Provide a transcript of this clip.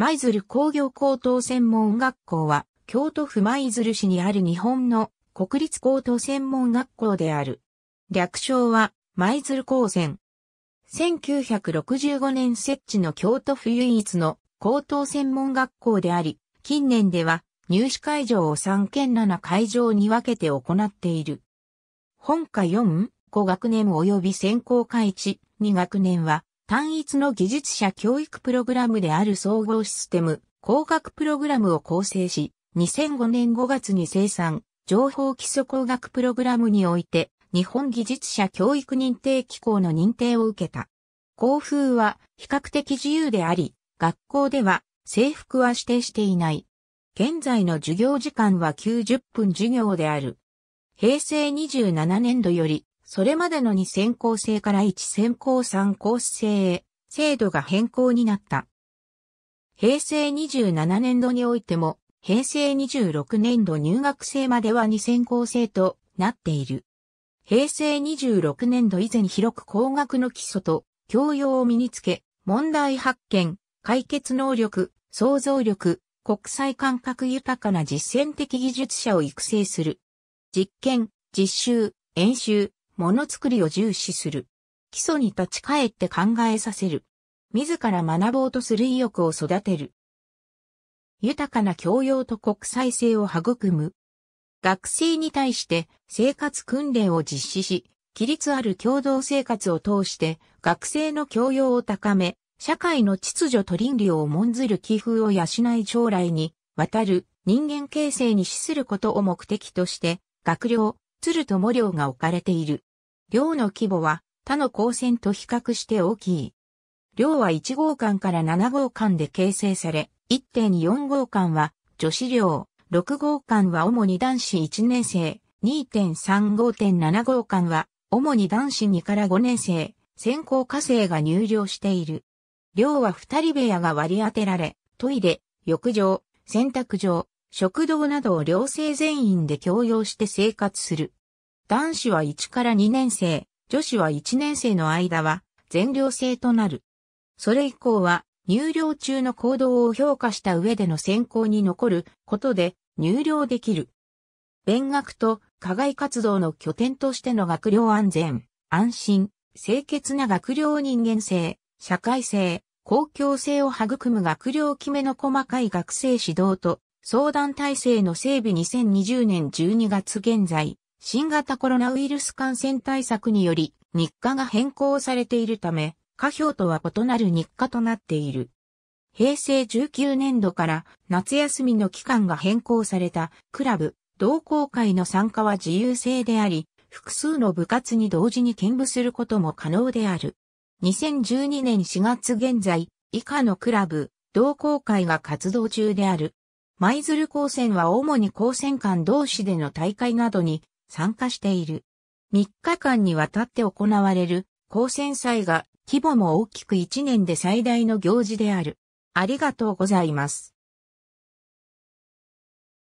舞鶴工業高等専門学校は、京都府舞鶴市にある日本の国立高等専門学校である。略称は、舞鶴高専。1965年設置の京都府唯一の高等専門学校であり、近年では入試会場を3県7会場に分けて行っている。本科4、5学年及び専攻科1、2学年は単一の技術者教育プログラムである総合システム、工学プログラムを構成し、2005年5月に生産、情報基礎工学プログラムにおいて、日本技術者教育認定機構の認定を受けた。校風は比較的自由であり、学校では制服は指定していない。現在の授業時間は90分授業である。平成27年度よりそれまでの2先行制から1先行3コース制へ、制度が変更になった。平成27年度においても、平成26年度入学生までは2先行制となっている。平成26年度以前広く工学の基礎と教養を身につけ、問題発見、解決能力、想像力、国際感覚豊かな実践的技術者を育成する。実験、実習、演習、ものづくりを重視する。基礎に立ち返って考えさせる。自ら学ぼうとする意欲を育てる。豊かな教養と国際性を育む。学生に対して生活訓練を実施し、規律ある共同生活を通して学生の教養を高め、社会の秩序と倫理を重んずる気風を養い将来にわたる人間形成に資することを目的として、学寮、鶴友寮が置かれている。量の規模は他の光線と比較して大きい。量は1号館から7号館で形成され、1.4号館は女子寮、6号館は主に男子1年生、2.35.7号館は主に男子2から5年生、先行火生が入寮している。寮は2人部屋が割り当てられ、トイレ、浴場、洗濯場、食堂などを寮生全員で共用して生活する。男子は1から2年生、女子は1年生の間は全寮制となる。それ以降は入寮中の行動を評価した上での選考に残ることで入寮できる。勉学と課外活動の拠点としての学寮安全、安心、清潔な学寮人間性、社会性、公共性を育む学寮決めの細かい学生指導と相談体制の整備2020年12月現在、新型コロナウイルス感染対策により日課が変更されているため、課表とは異なる日課となっている。平成19年度から夏休みの期間が変更されたクラブ、同好会の参加は自由制であり、複数の部活に同時に兼務することも可能である。2012年4月現在、以下のクラブ、同好会が活動中である。舞鶴高専は主に高専間同士での大会などに参加している。3日間にわたって行われる高専祭が規模も大きく1年で最大の行事である。ありがとうございます。